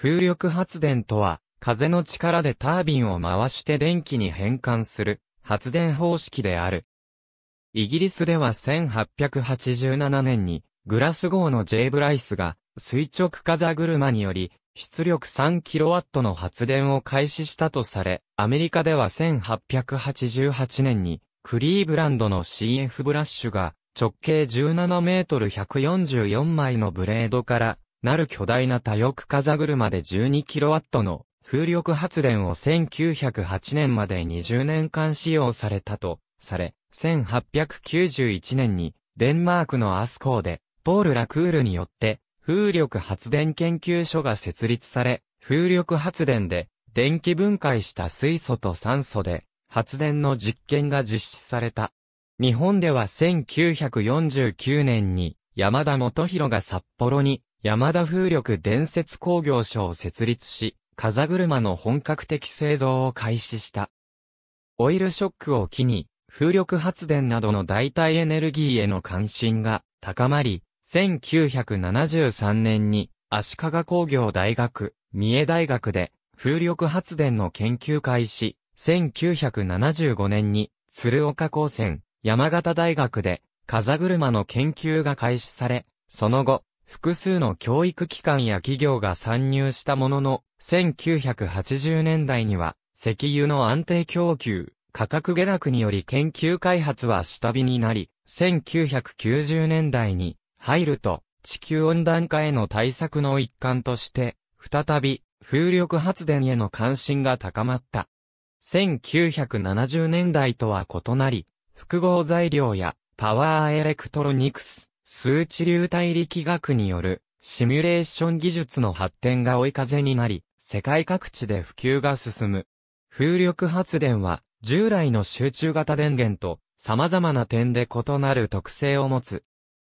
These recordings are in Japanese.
風力発電とは、風の力でタービンを回して電気に変換する発電方式である。イギリスでは1887年にグラスゴーの J. ブライスが垂直風車により出力 3kW の発電を開始したとされ、アメリカでは1888年にクリーブランドの CF ブラッシュが直径17メートル144枚のブレードからなる巨大な多翼風車で 12kW の風力発電を1908年まで20年間使用されたとされ、1891年にデンマークのアスコーでポール・ラクールによって風力発電研究所が設立され、風力発電で電気分解した水素と酸素で発電の実験が実施された。日本では1949年に山田元宏が札幌に山田風力伝説工業所を設立し、風車の本格的製造を開始した。オイルショックを機に、風力発電などの代替エネルギーへの関心が高まり、1973年に足利工業大学、三重大学で風力発電の研究開始、1975年に鶴岡高専、山形大学で風車の研究が開始され、その後、複数の教育機関や企業が参入したものの、1980年代には、石油の安定供給、価格下落により研究開発は下火になり、1990年代に入ると、地球温暖化への対策の一環として、再び風力発電への関心が高まった。1970年代とは異なり、複合材料やパワーエレクトロニクス、数値流体力学によるシミュレーション技術の発展が追い風になり、世界各地で普及が進む。風力発電は従来の集中型電源と様々な点で異なる特性を持つ。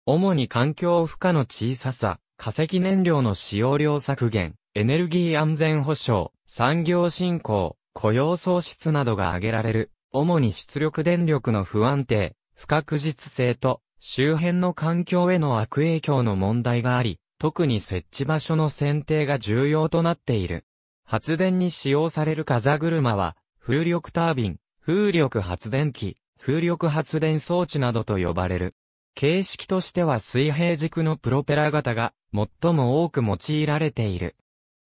主に環境負荷の小ささ、化石燃料の使用量削減、エネルギー安全保障、産業振興、雇用創出などが挙げられる。主に出力電力の不安定、不確実性と周辺の環境への悪影響の問題があり、特に設置場所の選定が重要となっている。発電に使用される風車は、風力タービン、風力発電機、風力発電装置などと呼ばれる。形式としては水平軸のプロペラ型が最も多く用いられている。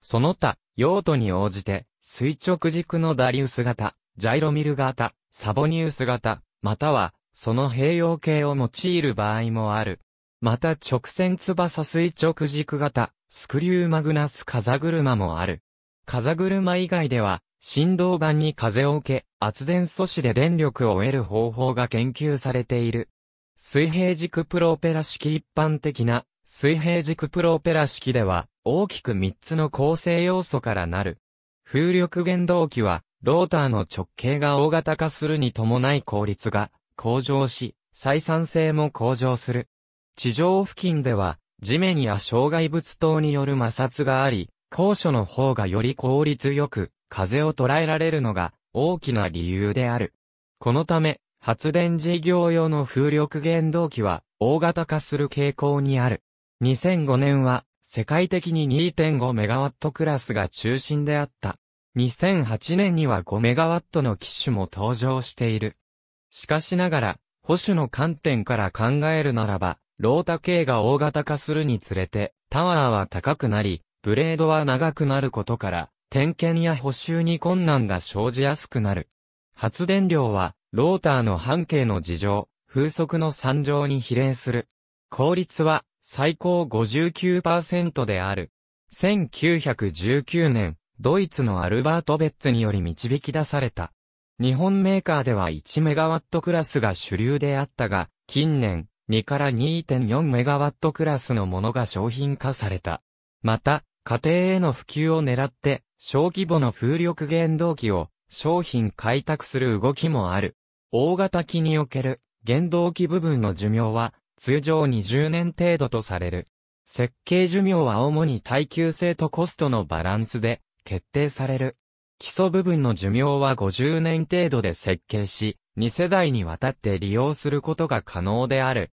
その他、用途に応じて、垂直軸のダリウス型、ジャイロミル型、サボニウス型、またはその併用形を用いる場合もある。また直線翼垂直軸型、スクリューマグナス風車もある。風車以外では、振動板に風を受け、圧電素子で電力を得る方法が研究されている。水平軸プロペラ式一般的な水平軸プロペラ式では大きく3つの構成要素からなる。風力原動機はローターの直径が大型化するに伴い効率が向上し、採算性も向上する。地上付近では、地面や障害物等による摩擦があり、高所の方がより効率よく、風を捉えられるのが大きな理由である。このため、発電事業用の風力原動機は大型化する傾向にある。2005年は世界的に2 5ットクラスが中心であった。2008年には5ットの機種も登場している。しかしながら、保守の観点から考えるならば、ロータ系が大型化するにつれて、タワーは高くなり、ブレードは長くなることから、点検や補修に困難が生じやすくなる。発電量は、ローターの半径の事情、風速の3乗に比例する。効率は、最高59%である。1919年、ドイツのアルバート・ベッツにより導き出された。日本メーカーでは1ットクラスが主流であったが、近年、2から2 4ットクラスのものが商品化された。また、家庭への普及を狙って、小規模の風力原動機を商品開拓する動きもある。大型機における原動機部分の寿命は通常20年程度とされる。設計寿命は主に耐久性とコストのバランスで決定される。基礎部分の寿命は50年程度で設計し、2世代にわたって利用することが可能である。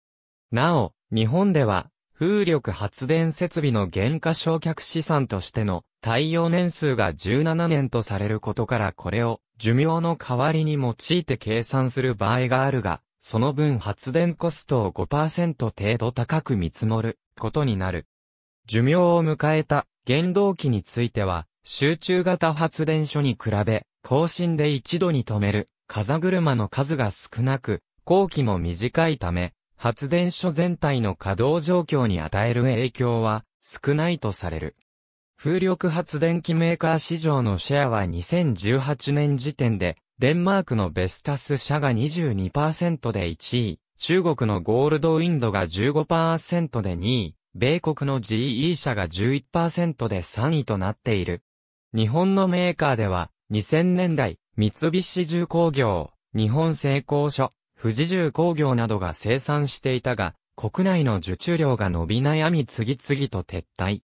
なお、日本では、風力発電設備の減価償却資産としての耐用年数が17年とされることからこれを寿命の代わりに用いて計算する場合があるが、その分発電コストを5%程度高く見積もることになる。寿命を迎えた原動機については、集中型発電所に比べ、更新で一度に止める、風車の数が少なく、工期も短いため、発電所全体の稼働状況に与える影響は少ないとされる。風力発電機メーカー市場のシェアは2018年時点で、デンマークのベスタス社が22%で1位、中国のゴールドウィンドが15%で2位、米国の GE 社が11%で3位となっている。日本のメーカーでは、2000年代、三菱重工業、日本製鋼所、富士重工業などが生産していたが、国内の受注量が伸び悩み次々と撤退。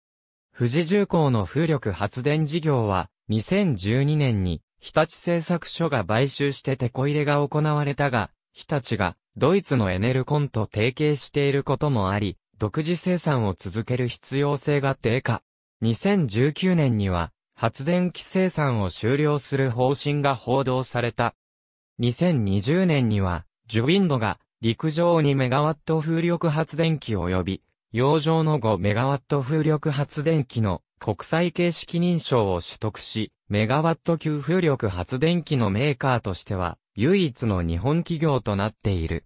富士重工の風力発電事業は、2012年に、日立製作所が買収してテコ入れが行われたが、日立が、ドイツのエネルコンと提携していることもあり、独自生産を続ける必要性が低下。2019年には、発電機生産を終了する方針が報道された。2020年には、ジュウィンドが陸上2メガワット風力発電機及び、洋上の5メガワット風力発電機の国際形式認証を取得し、メガワット級風力発電機のメーカーとしては、唯一の日本企業となっている。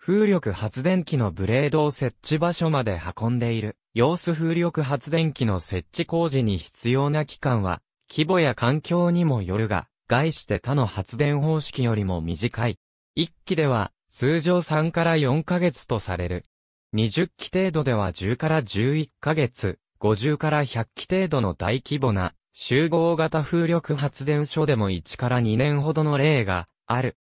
風力発電機のブレードを設置場所まで運んでいる。揚子風力発電機の設置工事に必要な期間は、規模や環境にもよるが、概して他の発電方式よりも短い。1機では、通常3から4ヶ月とされる。20機程度では10から11ヶ月、50から100機程度の大規模な集合型風力発電所でも1から2年ほどの例がある。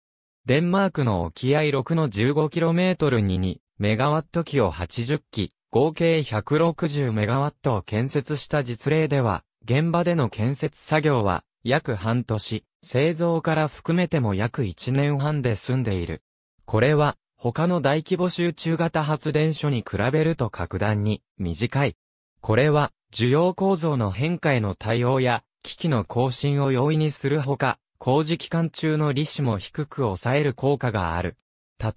デンマークの沖合 6-15km ににメガワット機を80機、合計160メガワットを建設した実例では、現場での建設作業は約半年、製造から含めても約1年半で済んでいる。これは他の大規模集中型発電所に比べると格段に短い。これは需要構造の変化への対応や機器の更新を容易にするほか、工事期間中の利子も低く抑える効果がある。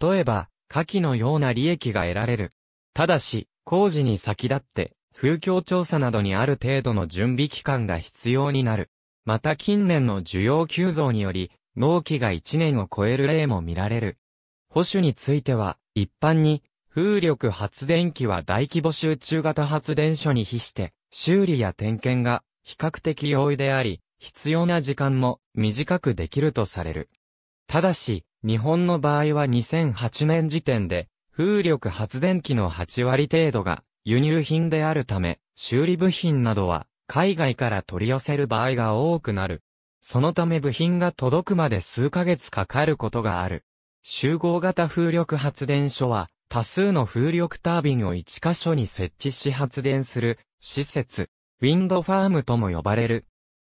例えば、下記のような利益が得られる。ただし、工事に先立って、風況調査などにある程度の準備期間が必要になる。また近年の需要急増により、納期が1年を超える例も見られる。保守については、一般に、風力発電機は大規模集中型発電所に比して、修理や点検が比較的容易であり、必要な時間も短くできるとされる。ただし、日本の場合は2008年時点で、風力発電機の8割程度が輸入品であるため、修理部品などは海外から取り寄せる場合が多くなる。そのため部品が届くまで数ヶ月かかることがある。集合型風力発電所は多数の風力タービンを1箇所に設置し発電する施設、ウィンドファームとも呼ばれる。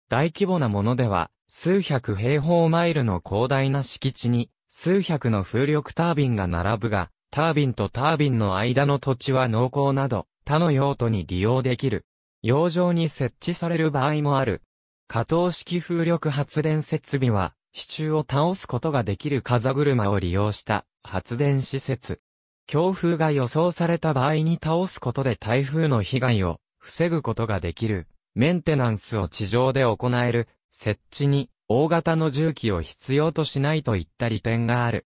大規模なものでは数百平方マイルの広大な敷地に数百の風力タービンが並ぶが、タービンとタービンの間の土地は濃厚など、他の用途に利用できる。洋上に設置される場合もある。可動式風力発電設備は、支柱を倒すことができる風車を利用した発電施設。強風が予想された場合に倒すことで台風の被害を防ぐことができる。メンテナンスを地上で行える設置に大型の重機を必要としないといった利点がある。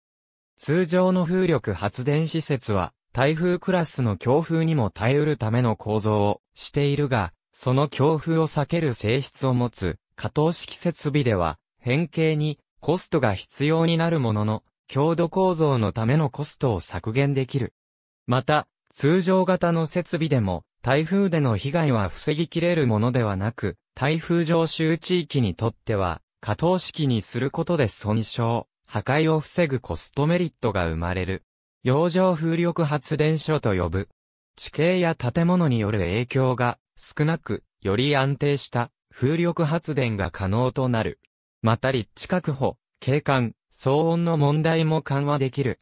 通常の風力発電施設は、台風クラスの強風にも耐えうるための構造をしているが、その強風を避ける性質を持つ、加藤式設備では、変形にコストが必要になるものの、強度構造のためのコストを削減できる。また、通常型の設備でも、台風での被害は防ぎきれるものではなく、台風上習地域にとっては、可動式にすることで損傷、破壊を防ぐコストメリットが生まれる。洋上風力発電所と呼ぶ。地形や建物による影響が少なく、より安定した風力発電が可能となる。また立地確保、景観、騒音の問題も緩和できる。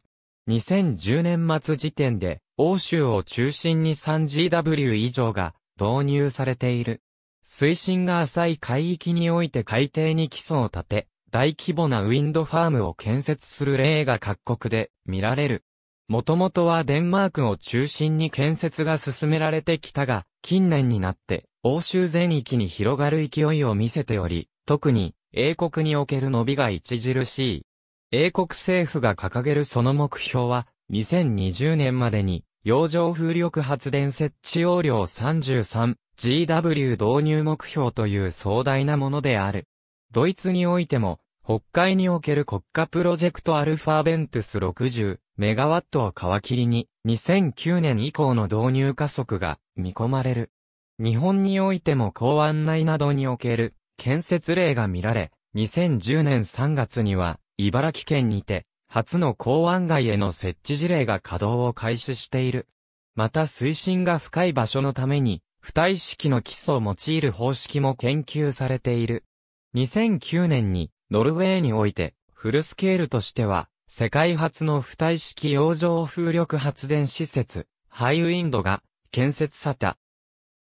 2010年末時点で、欧州を中心に 3GW 以上が導入されている。水深が浅い海域において海底に基礎を立て、大規模なウィンドファームを建設する例が各国で見られる。もともとはデンマークを中心に建設が進められてきたが、近年になって欧州全域に広がる勢いを見せており、特に英国における伸びが著しい。英国政府が掲げるその目標は、2020年までに洋上風力発電設置容量33 GW 導入目標という壮大なものである。ドイツにおいても、北海における国家プロジェクトアルファベントス60メガワットを皮切りに2009年以降の導入加速が見込まれる。日本においても港湾内などにおける建設例が見られ、2010年3月には茨城県にて初の港湾街への設置事例が稼働を開始している。また推進が深い場所のために不帯式の基礎を用いる方式も研究されている。2009年に、ノルウェーにおいて、フルスケールとしては、世界初の不帯式洋上風力発電施設、ハイウィンドが建設された。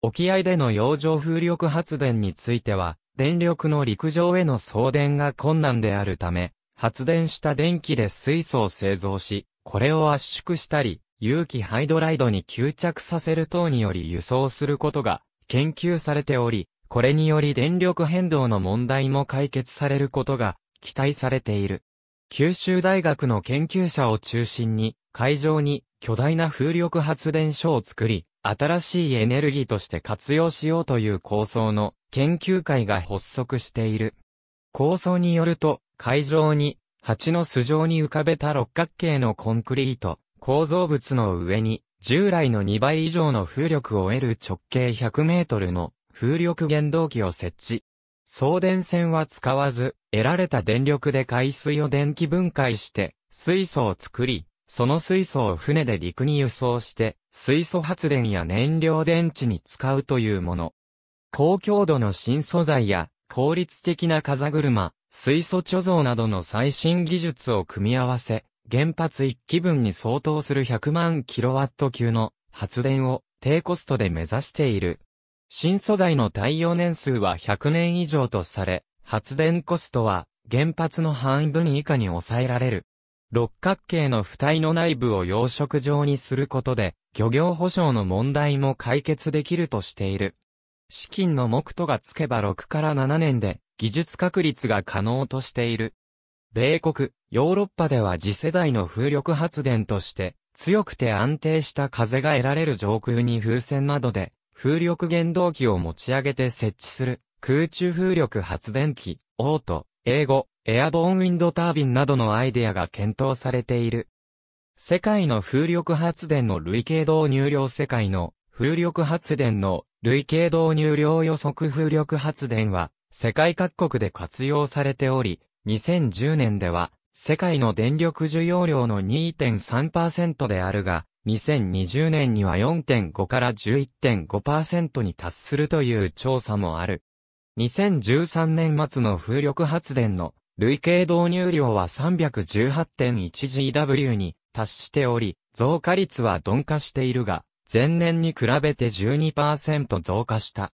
沖合での洋上風力発電については、電力の陸上への送電が困難であるため、発電した電気で水素を製造し、これを圧縮したり、有機ハイドライドに吸着させる等により輸送することが研究されており、これにより電力変動の問題も解決されることが期待されている。九州大学の研究者を中心に、海上に巨大な風力発電所を作り、新しいエネルギーとして活用しようという構想の研究会が発足している。構想によると、海上に、蜂の巣状に浮かべた六角形のコンクリート、構造物の上に、従来の2倍以上の風力を得る直径100メートルの風力原動機を設置。送電線は使わず、得られた電力で海水を電気分解して、水素を作り、その水素を船で陸に輸送して、水素発電や燃料電池に使うというもの。高強度の新素材や、効率的な風車、水素貯蔵などの最新技術を組み合わせ、原発1基分に相当する100万キロワット級の発電を低コストで目指している。新素材の耐用年数は100年以上とされ、発電コストは原発の半分以下に抑えられる。六角形の付帯の内部を養殖場にすることで、漁業保障の問題も解決できるとしている。資金の目途がつけば6から7年で、技術確立が可能としている。米国、ヨーロッパでは次世代の風力発電として、強くて安定した風が得られる上空に風船などで、風力原動機を持ち上げて設置する、空中風力発電機、オート、英語、エアボーンウィンドタービンなどのアイデアが検討されている。世界の風力発電の累計導入量世界の風力発電の累計導入量予測風力発電は世界各国で活用されており、2010年では、世界の電力需要量の2.3%であるが、2020年には4.5から11.5%に達するという調査もある。2013年末の風力発電の累計導入量は 318.1GW に達しており、増加率は鈍化しているが、前年に比べて12%増加した。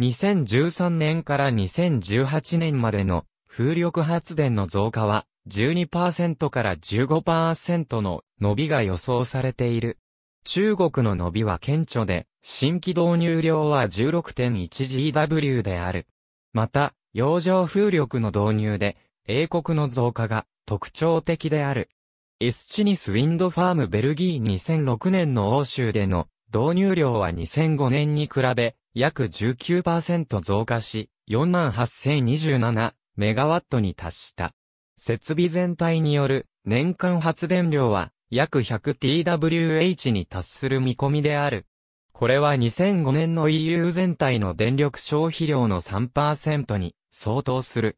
2013年から2018年までの風力発電の増加は12%から15%の伸びが予想されている。中国の伸びは顕著で、新規導入量は 16.1GW である。また、洋上風力の導入で、英国の増加が特徴的である。エスチニスウィンドファームベルギー2006年の欧州での導入量は2005年に比べ約19%増加し、48,027メガワットに達した。設備全体による年間発電量は約 100TWh に達する見込みである。これは2005年の EU 全体の電力消費量の3%に相当する。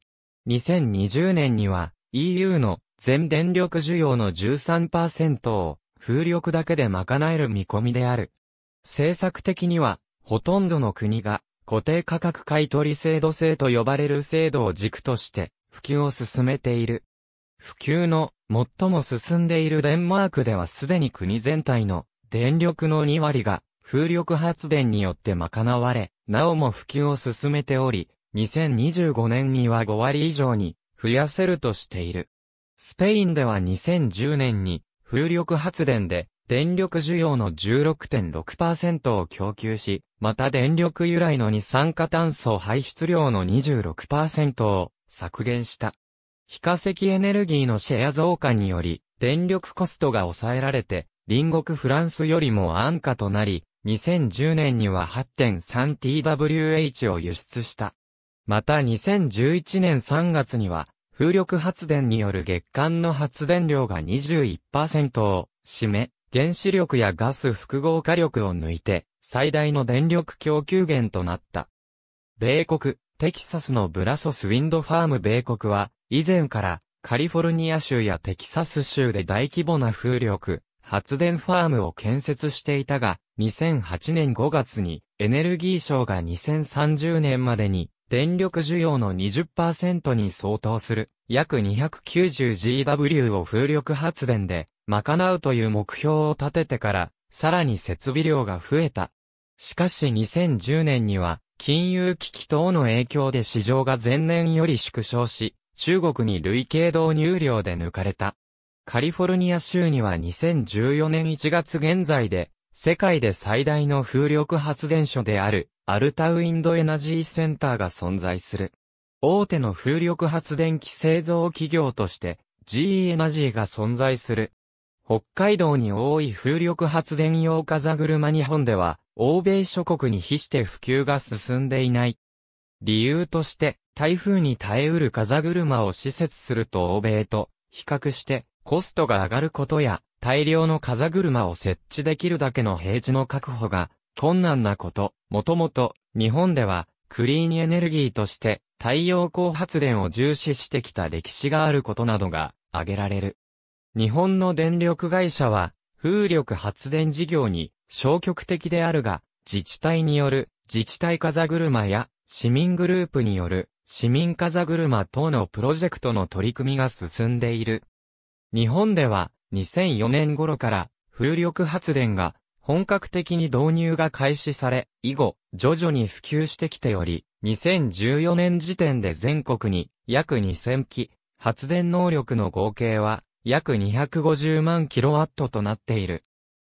2020年には EU の全電力需要の13%を風力だけで賄える見込みである。政策的にはほとんどの国が固定価格買取制度制と呼ばれる制度を軸として、普及を進めている。普及の最も進んでいるデンマークではすでに国全体の電力の2割が風力発電によって賄われ、なおも普及を進めており、2025年には5割以上に増やせるとしている。スペインでは2010年に風力発電で電力需要の16.6%を供給し、また電力由来の二酸化炭素排出量の26%を削減した。非化石エネルギーのシェア増加により、電力コストが抑えられて、隣国フランスよりも安価となり、2010年には 8.3TWh を輸出した。また2011年3月には、風力発電による月間の発電量が21%を占め、原子力やガス複合火力を抜いて、最大の電力供給源となった。米国、テキサスのブラソスウィンドファーム米国は、以前からカリフォルニア州やテキサス州で大規模な風力、発電ファームを建設していたが、2008年5月にエネルギー省が2030年までに電力需要の20%に相当する約 290GW を風力発電で賄うという目標を立ててから、さらに設備量が増えた。しかし2010年には、金融危機等の影響で市場が前年より縮小し、中国に累計導入量で抜かれた。カリフォルニア州には2014年1月現在で、世界で最大の風力発電所である、アルタウィンドエナジーセンターが存在する。大手の風力発電機製造企業として、GE エナジーが存在する。北海道に多い風力発電用風車日本では、欧米諸国に比して普及が進んでいない。理由として、台風に耐えうる風車を施設すると欧米と比較してコストが上がることや、大量の風車を設置できるだけの平地の確保が困難なこと。もともと、日本では、クリーンエネルギーとして、太陽光発電を重視してきた歴史があることなどが挙げられる。日本の電力会社は、風力発電事業に消極的であるが、自治体による自治体風車や市民グループによる市民風車等のプロジェクトの取り組みが進んでいる。日本では2004年頃から風力発電が本格的に導入が開始され、以後、徐々に普及してきており、2014年時点で全国に約2000基、発電能力の合計は約250万キロワットとなっている。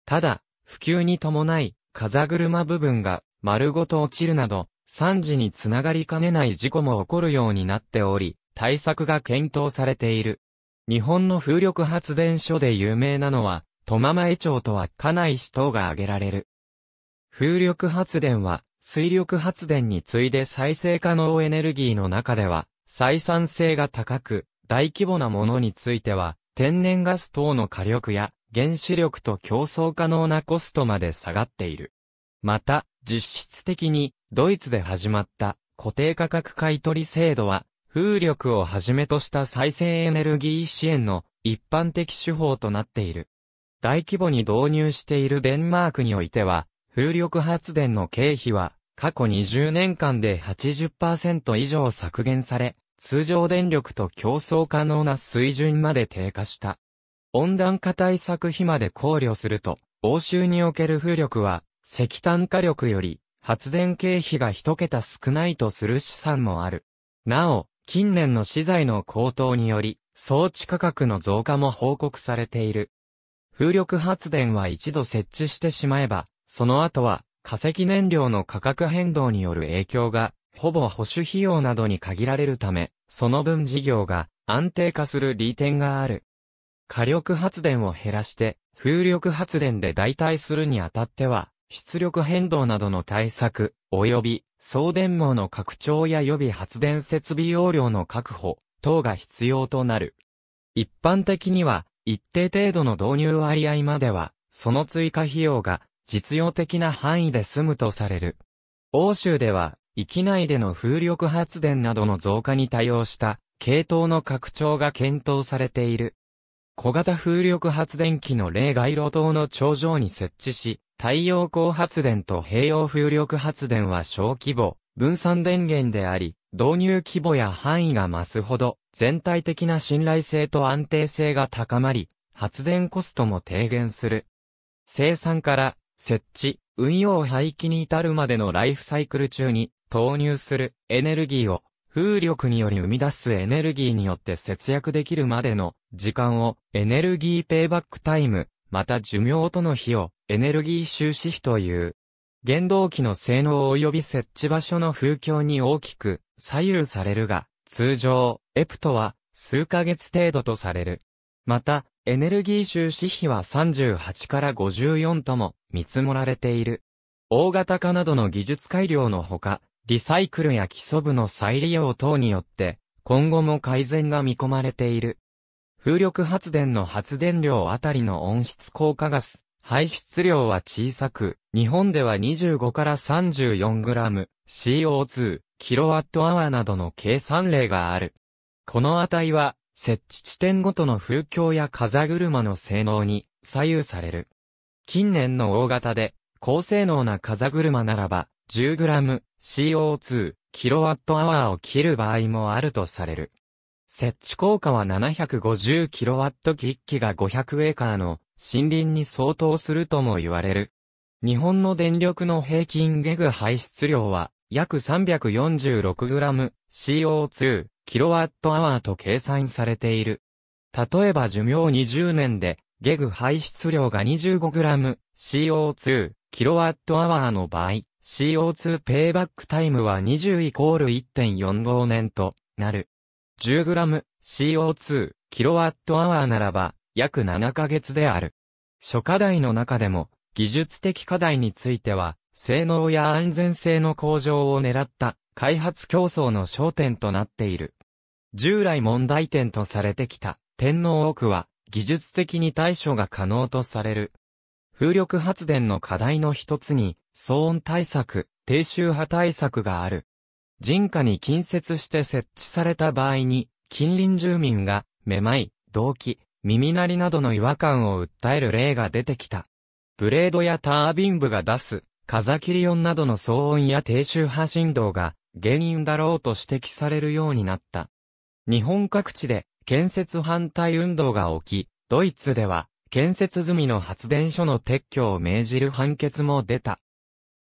ただ、普及に伴い、風車部分が丸ごと落ちるなど、惨事につながりかねない事故も起こるようになっており、対策が検討されている。日本の風力発電所で有名なのは、戸間マ町とは家内市等が挙げられる。風力発電は、水力発電に次いで再生可能エネルギーの中では、採算性が高く、大規模なものについては、天然ガス等の火力や原子力と競争可能なコストまで下がっている。また、実質的にドイツで始まった固定価格買取制度は、風力をはじめとした再生エネルギー支援の一般的手法となっている。大規模に導入しているデンマークにおいては、風力発電の経費は過去20年間で80%以上削減され、通常電力と競争可能な水準まで低下した。温暖化対策費まで考慮すると、欧州における風力は、石炭火力より、発電経費が一桁少ないとする資産もある。なお、近年の資材の高騰により、装置価格の増加も報告されている。風力発電は一度設置してしまえば、その後は、化石燃料の価格変動による影響がほぼ保守費用などに限られるため、その分事業が安定化する利点がある。火力発電を減らして、風力発電で代替するにあたっては、出力変動などの対策、及び送電網の拡張や予備発電設備容量の確保等が必要となる。一般的には、一定程度の導入割合までは、その追加費用が実用的な範囲で済むとされる。欧州では域内での風力発電などの増加に対応した系統の拡張が検討されている。小型風力発電機の例外路灯の頂上に設置し、太陽光発電と併用風力発電は小規模、分散電源であり、導入規模や範囲が増すほど、全体的な信頼性と安定性が高まり、発電コストも低減する。生産から設置、運用廃棄に至るまでのライフサイクル中に投入するエネルギーを風力により生み出すエネルギーによって節約できるまでの時間をエネルギーペイバックタイム、また寿命との比をエネルギー収支費という。原動機の性能及び設置場所の風況に大きく左右されるが、通常、エプトは数ヶ月程度とされる。また、エネルギー収支費は38から54とも見積もられている。大型化などの技術改良のほか、リサイクルや基礎部の再利用等によって、今後も改善が見込まれている。風力発電の発電量あたりの温室効果ガス、排出量は小さく、日本では25から 34g、CO2、kWh などの計算例がある。この値は、設置地点ごとの風況や風車の性能に左右される。近年の大型で、高性能な風車ならば、10g、CO2、キロワットアワーを切る場合もあるとされる。設置効果は 750kW 1機が500エーカーの森林に相当するとも言われる。日本の電力の平均ゲグ排出量は約 346g CO2 kWh と計算されている。例えば寿命20年でゲグ排出量が 25g CO2 kWh の場合、CO2 ペイバックタイムは20イコール1.45年となる。10g CO2 キロワットアワーならば約7ヶ月である。諸課題の中でも技術的課題については性能や安全性の向上を狙った開発競争の焦点となっている。従来問題点とされてきた天皇奥は技術的に対処が可能とされる。風力発電の課題の一つに騒音対策、低周波対策がある。人家に近接して設置された場合に、近隣住民が、めまい、動悸、耳鳴りなどの違和感を訴える例が出てきた。ブレードやタービン部が出す、風切り音などの騒音や低周波振動が原因だろうと指摘されるようになった。日本各地で建設反対運動が起き、ドイツでは建設済みの発電所の撤去を命じる判決も出た。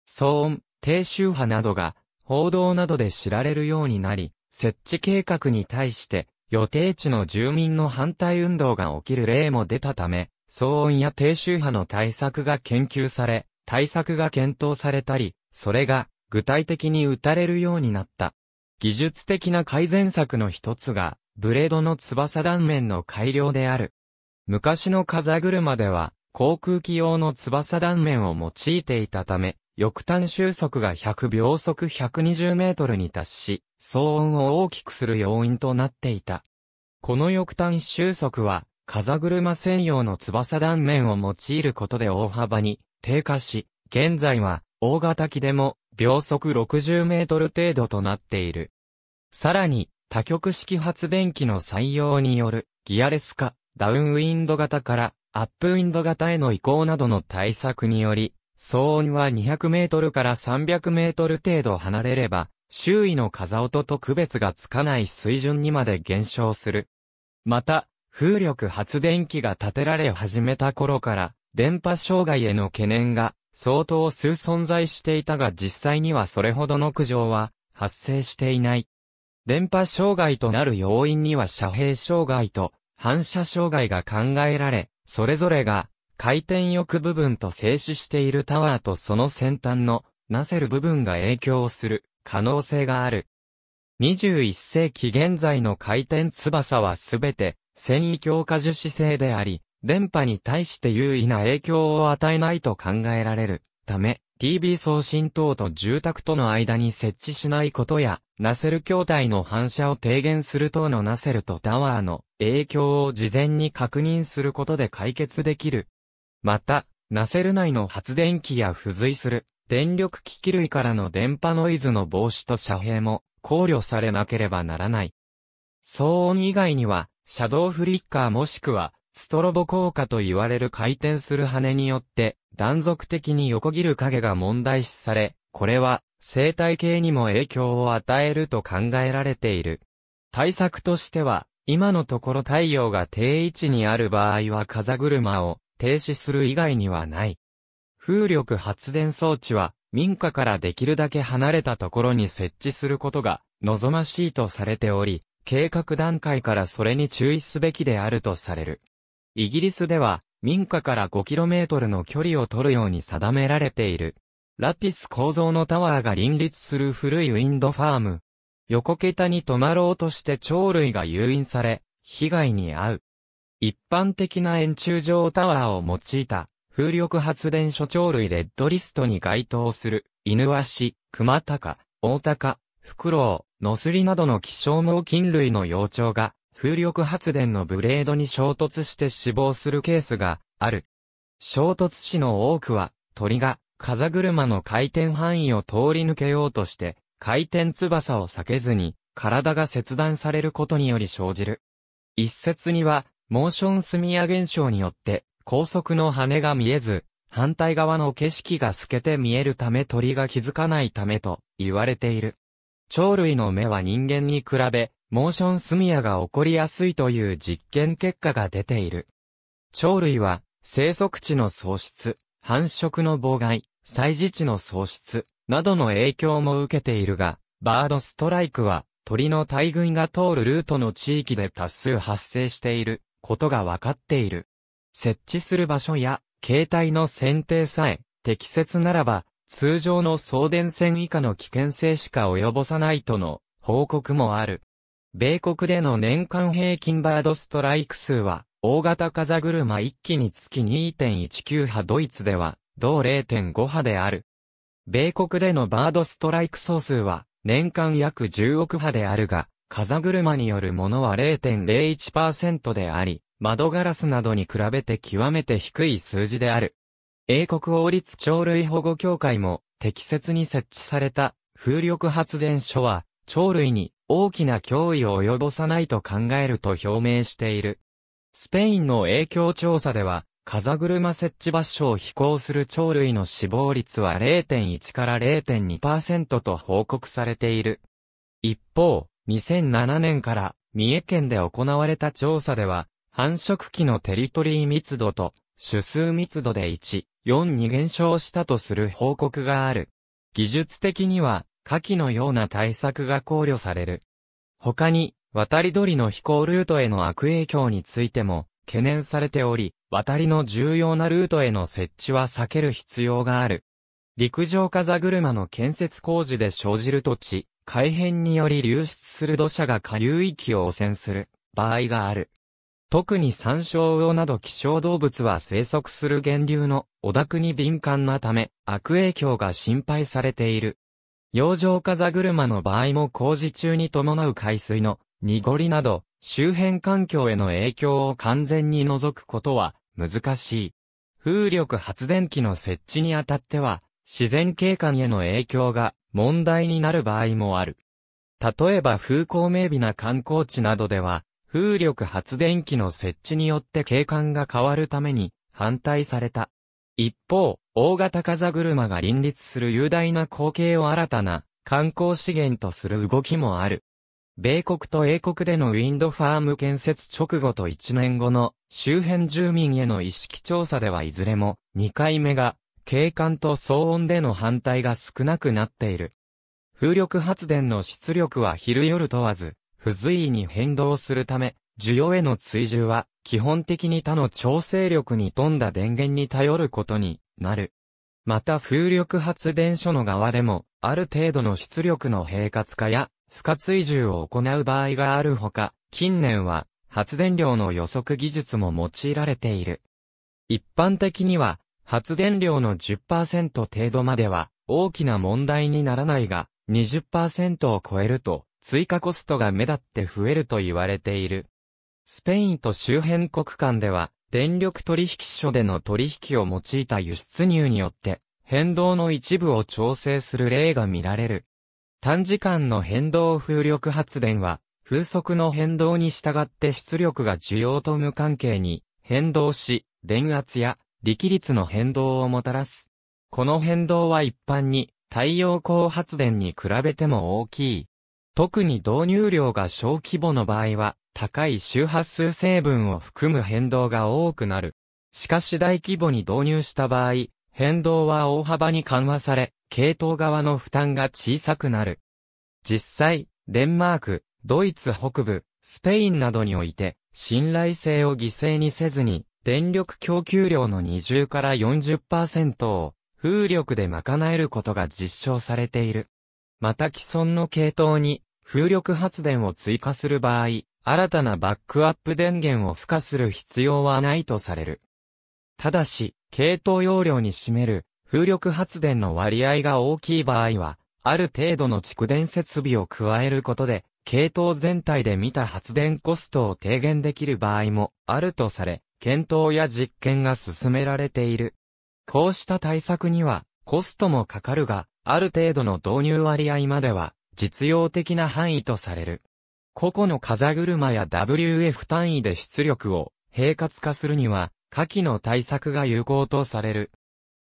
騒音、低周波などが報道などで知られるようになり、設置計画に対して予定地の住民の反対運動が起きる例も出たため、騒音や低周波の対策が研究され、対策が検討されたり、それが具体的に打たれるようになった。技術的な改善策の一つが、ブレードの翼断面の改良である。昔の風車では、航空機用の翼断面を用いていたため、翼端収束が100秒速120メートルに達し、騒音を大きくする要因となっていた。この翼端収束は、風車専用の翼断面を用いることで大幅に低下し、現在は大型機でも秒速60メートル程度となっている。さらに、多極式発電機の採用によるギアレス化、ダウンウィンド型からアップウィンド型への移行などの対策により、騒音は200メートルから300メートル程度離れれば、周囲の風音と区別がつかない水準にまで減少する。また、風力発電機が建てられ始めた頃から、電波障害への懸念が相当数存在していたが実際にはそれほどの苦情は発生していない。電波障害となる要因には遮蔽障害と反射障害が考えられ、それぞれが回転翼部分と静止しているタワーとその先端のナセル部分が影響する可能性がある。21世紀現在の回転翼はすべて繊維強化樹脂製であり、電波に対して優位な影響を与えないと考えられるため、t b 送信等と住宅との間に設置しないことや、ナセル筐体の反射を低減する等のナセルとタワーの影響を事前に確認することで解決できるまた、ナセル内の発電機や付随する電力機器類からの電波ノイズの防止と遮蔽も考慮されなければならない。騒音以外には、シャドウフリッカーもしくは、ストロボ効果と言われる回転する羽によって、断続的に横切る影が問題視され、これは生態系にも影響を与えると考えられている。対策としては、今のところ太陽が定位置にある場合は風車を停止する以外にはない。風力発電装置は民家からできるだけ離れたところに設置することが望ましいとされており、計画段階からそれに注意すべきであるとされる。イギリスでは民家から 5km の距離を取るように定められている。ラティス構造のタワーが林立する古いウィンドファーム。横桁に止まろうとして鳥類が誘引され、被害に遭う。一般的な円柱状タワーを用いた風力発電所鳥類レッドリストに該当する、犬ヌワシ、クマタカ、オオタカ、フクロウ、ノスリなどの希少猛禽類の幼鳥が、風力発電のブレードに衝突して死亡するケースがある。衝突死の多くは、鳥が風車の回転範囲を通り抜けようとして、回転翼を避けずに、体が切断されることにより生じる。一説には、モーションスミア現象によって、高速の羽が見えず、反対側の景色が透けて見えるため鳥が気づかないためと言われている。鳥類の目は人間に比べ、モーションスミアが起こりやすいという実験結果が出ている。鳥類は、生息地の喪失、繁殖の妨害、祭事地の喪失、などの影響も受けているが、バードストライクは、鳥の大群が通るルートの地域で多数発生していることが分かっている。設置する場所や、携帯の選定さえ、適切ならば、通常の送電線以下の危険性しか及ぼさないとの報告もある。米国での年間平均バードストライク数は、大型風車1機につき2.19波ドイツでは、同0.5波である。米国でのバードストライク総数は、年間約10億波であるが、風車によるものは0.01%であり、窓ガラスなどに比べて極めて低い数字である。英国王立鳥類保護協会も適切に設置された風力発電所は鳥類に大きな脅威を及ぼさないと考えると表明している。スペインの影響調査では、風車設置場所を飛行する鳥類の死亡率は0.1から0.2%と報告されている。一方、2007年から三重県で行われた調査では、繁殖期のテリトリー密度と種数密度で1、4に減少したとする報告がある。技術的には、下記のような対策が考慮される。他に、渡り鳥の飛行ルートへの悪影響についても、懸念されており、渡りの重要なルートへの設置は避ける必要がある。陸上風車の建設工事で生じる土地、改変により流出する土砂が下流域を汚染する場合がある。特に山椒魚など希少動物は生息する源流の汚濁に敏感なため悪影響が心配されている。洋上風車の場合も工事中に伴う海水の濁りなど周辺環境への影響を完全に除くことは難しい。風力発電機の設置にあたっては自然景観への影響が問題になる場合もある。例えば風光明媚な観光地などでは、風力発電機の設置によって景観が変わるために反対された。一方、大型風車が林立する雄大な光景を新たな観光資源とする動きもある。米国と英国でのウィンドファーム建設直後と1年後の周辺住民への意識調査ではいずれも2回目が景観と騒音での反対が少なくなっている。風力発電の出力は昼夜問わず、不随意に変動するため、需要への追従は、基本的に他の調整力に富んだ電源に頼ることになる。また風力発電所の側でも、ある程度の出力の平滑化や、負荷追従を行う場合があるほか、近年は、発電量の予測技術も用いられている。一般的には、発電量の10%程度までは大きな問題にならないが、20%を超えると追加コストが目立って増えると言われている。スペインと周辺国間では、電力取引所での取引を用いた輸出入によって、変動の一部を調整する例が見られる。短時間の変動風力発電は、風速の変動に従って出力が需要と無関係に変動し、電圧や力率の変動をもたらす。この変動は一般に太陽光発電に比べても大きい。特に導入量が小規模の場合は、高い周波数成分を含む変動が多くなる。しかし大規模に導入した場合、変動は大幅に緩和され、系統側の負担が小さくなる。実際、デンマーク、ドイツ北部、スペインなどにおいて、信頼性を犠牲にせずに、電力供給量の20から40%を風力で賄えることが実証されている。また既存の系統に風力発電を追加する場合、新たなバックアップ電源を付加する必要はないとされる。ただし、系統容量に占める風力発電の割合が大きい場合は、ある程度の蓄電設備を加えることで、系統全体で見た発電コストを低減できる場合もあるとされ、検討や実験が進められている。こうした対策には、コストもかかるが、ある程度の導入割合までは、実用的な範囲とされる。個々の風車や WF 単位で出力を平滑化するには、下記の対策が有効とされる。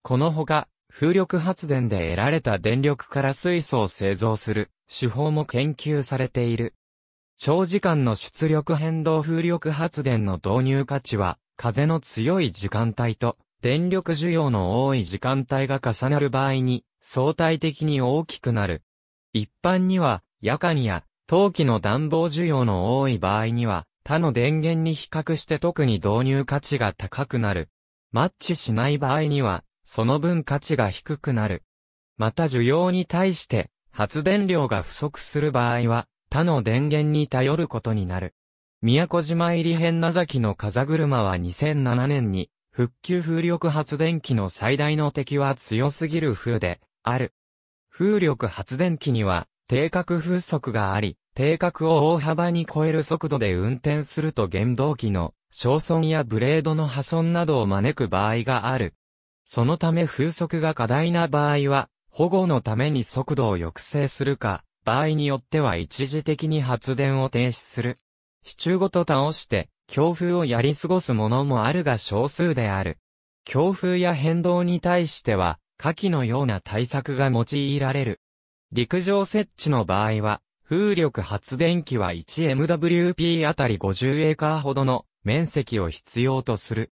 このほか、風力発電で得られた電力から水素を製造する手法も研究されている。長時間の出力変動風力発電の導入価値は風の強い時間帯と、電力需要の多い時間帯が重なる場合に、相対的に大きくなる。一般には、夜間や、冬季の暖房需要の多い場合には、他の電源に比較して特に導入価値が高くなる。マッチしない場合には、その分価値が低くなる。また需要に対して、発電量が不足する場合は、他の電源に頼ることになる。宮古島入り編。名崎の風車は2007年に、復旧風力発電機の最大の敵は強すぎる風で、ある。風力発電機には、定格風速があり、定格を大幅に超える速度で運転すると原動機の、焼損やブレードの破損などを招く場合がある。そのため風速が過大な場合は、保護のために速度を抑制するか、場合によっては一時的に発電を停止する。支柱ごと倒して、強風をやり過ごすものもあるが少数である。強風や変動に対しては、下記のような対策が用いられる。陸上設置の場合は、風力発電機は 1MWP あたり50エーカーほどの面積を必要とする。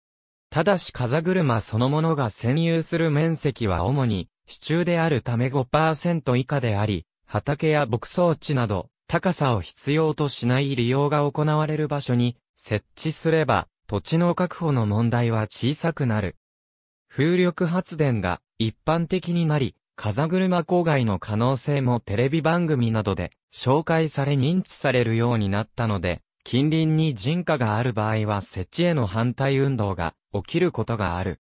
ただし風車そのものが占有する面積は主に支柱であるため5%以下であり、畑や牧草地など高さを必要としない利用が行われる場所に設置すれば、土地の確保の問題は小さくなる。風力発電が一般的になり、風車郊外の可能性もテレビ番組などで紹介され認知されるようになったので、近隣に人家がある場合は設置への反対運動が起きることがある。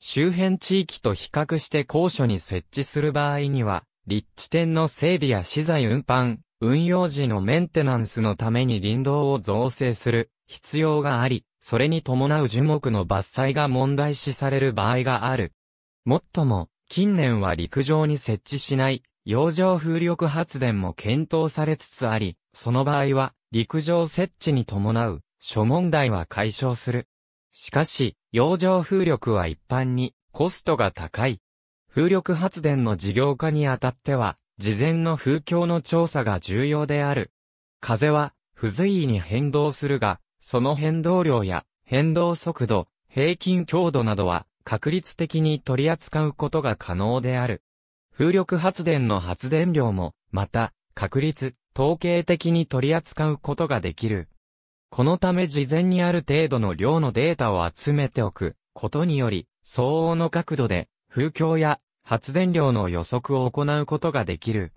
周辺地域と比較して高所に設置する場合には、立地点の整備や資材運搬、運用時のメンテナンスのために林道を造成する必要があり、それに伴う樹木の伐採が問題視される場合がある。もっとも、近年は陸上に設置しない洋上風力発電も検討されつつあり、その場合は陸上設置に伴う諸問題は解消する。しかし、洋上風力は一般にコストが高い。風力発電の事業化にあたっては、事前の風況の調査が重要である。風は、不随意に変動するが、その変動量や変動速度、平均強度などは確率的に取り扱うことが可能である。風力発電の発電量も、また、確率、統計的に取り扱うことができる。このため事前にある程度の量のデータを集めておくことにより、相応の角度で、風況や発電量の予測を行うことができる。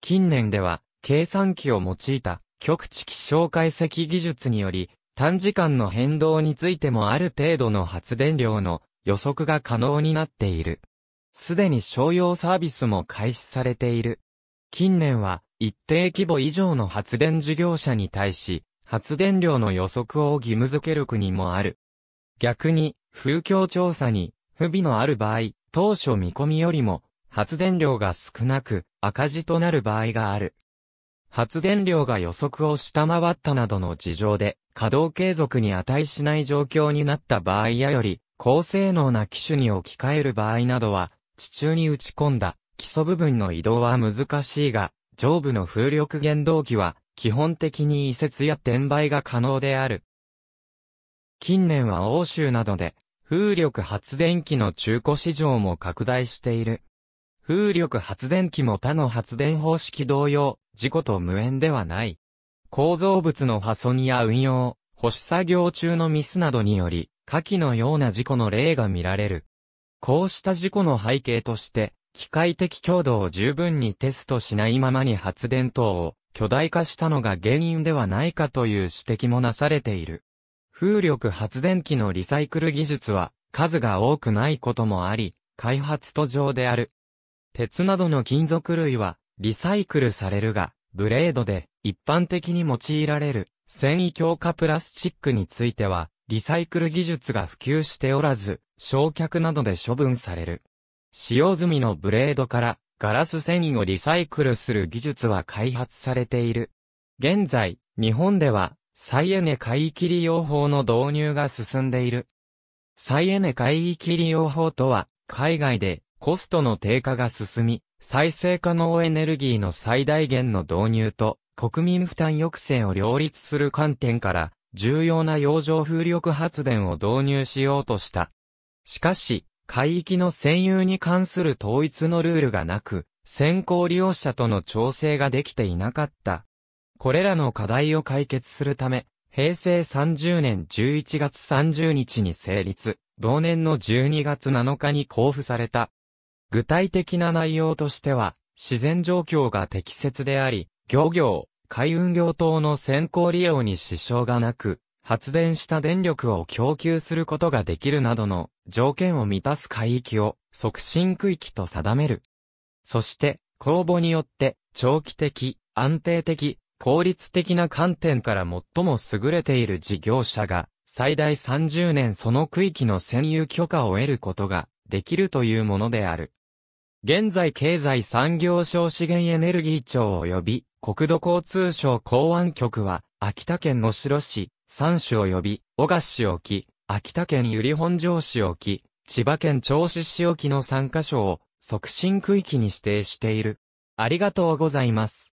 近年では、計算機を用いた極地気象解析技術により、短時間の変動についてもある程度の発電量の予測が可能になっている。すでに商用サービスも開始されている。近年は一定規模以上の発電事業者に対し、発電量の予測を義務付ける国もある。逆に、風況調査に不備のある場合、当初見込みよりも発電量が少なく赤字となる場合がある。発電量が予測を下回ったなどの事情で稼働継続に値しない状況になった場合やより高性能な機種に置き換える場合などは地中に打ち込んだ基礎部分の移動は難しいが上部の風力原動機は基本的に移設や転売が可能である。近年は欧州などで風力発電機の中古市場も拡大している。風力発電機も他の発電方式同様、事故と無縁ではない。構造物の破損や運用、保守作業中のミスなどにより、下記のような事故の例が見られる。こうした事故の背景として、機械的強度を十分にテストしないままに発電等を巨大化したのが原因ではないかという指摘もなされている。風力発電機のリサイクル技術は数が多くないこともあり、開発途上である。鉄などの金属類はリサイクルされるが、ブレードで一般的に用いられる繊維強化プラスチックについては、リサイクル技術が普及しておらず、焼却などで処分される。使用済みのブレードからガラス繊維をリサイクルする技術は開発されている。現在、日本では再エネ海域利用法の導入が進んでいる。再エネ海域利用法とは、海外でコストの低下が進み、再生可能エネルギーの最大限の導入と国民負担抑制を両立する観点から、重要な洋上風力発電を導入しようとした。しかし、海域の占有に関する統一のルールがなく、先行利用者との調整ができていなかったこれらの課題を解決するため、平成30年11月30日に成立、同年の12月7日に交付された。具体的な内容としては、自然状況が適切であり、漁業、海運業等の先行利用に支障がなく、発電した電力を供給することができるなどの条件を満たす海域を促進区域と定める。そして、公募によって長期的、安定的、効率的な観点から最も優れている事業者が、最大30年その区域の占有許可を得ることができるというものである。現在経済産業省資源エネルギー庁及び国土交通省公安局は、秋田県能代市、三種及び小賀市沖、秋田県由利本荘市沖、千葉県銚子市沖の3カ所を促進区域に指定している。ありがとうございます。